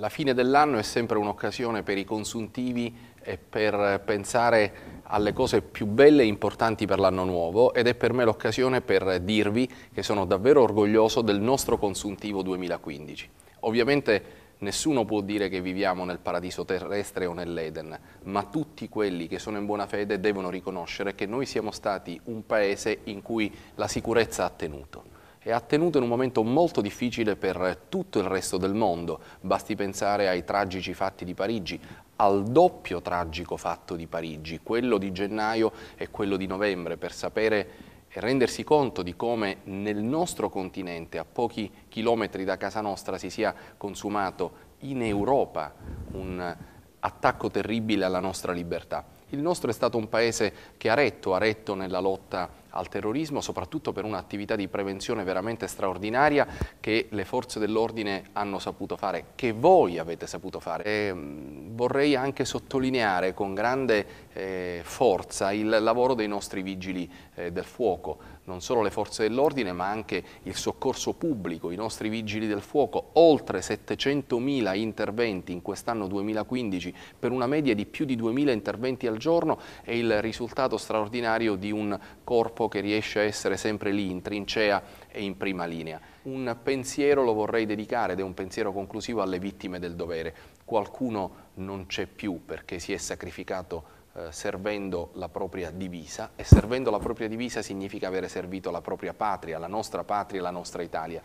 La fine dell'anno è sempre un'occasione per i consuntivi e per pensare alle cose più belle e importanti per l'anno nuovo ed è per me l'occasione per dirvi che sono davvero orgoglioso del nostro consuntivo 2015. Ovviamente nessuno può dire che viviamo nel paradiso terrestre o nell'Eden, ma tutti quelli che sono in buona fede devono riconoscere che noi siamo stati un paese in cui la sicurezza ha tenuto è attenuto in un momento molto difficile per tutto il resto del mondo. Basti pensare ai tragici fatti di Parigi, al doppio tragico fatto di Parigi, quello di gennaio e quello di novembre, per sapere e rendersi conto di come nel nostro continente, a pochi chilometri da casa nostra, si sia consumato in Europa un attacco terribile alla nostra libertà. Il nostro è stato un paese che ha retto, ha retto nella lotta al terrorismo, soprattutto per un'attività di prevenzione veramente straordinaria che le forze dell'ordine hanno saputo fare, che voi avete saputo fare. E mm, vorrei anche sottolineare con grande eh, forza il lavoro dei nostri vigili eh, del fuoco, non solo le forze dell'ordine ma anche il soccorso pubblico, i nostri vigili del fuoco, oltre 700.000 interventi in quest'anno 2015 per una media di più di 2.000 interventi al giorno è il risultato straordinario di un corpo che riesce a essere sempre lì in trincea e in prima linea. Un pensiero lo vorrei dedicare ed è un pensiero conclusivo alle vittime del dovere. Qualcuno non c'è più perché si è sacrificato eh, servendo la propria divisa e servendo la propria divisa significa avere servito la propria patria, la nostra patria, la nostra Italia.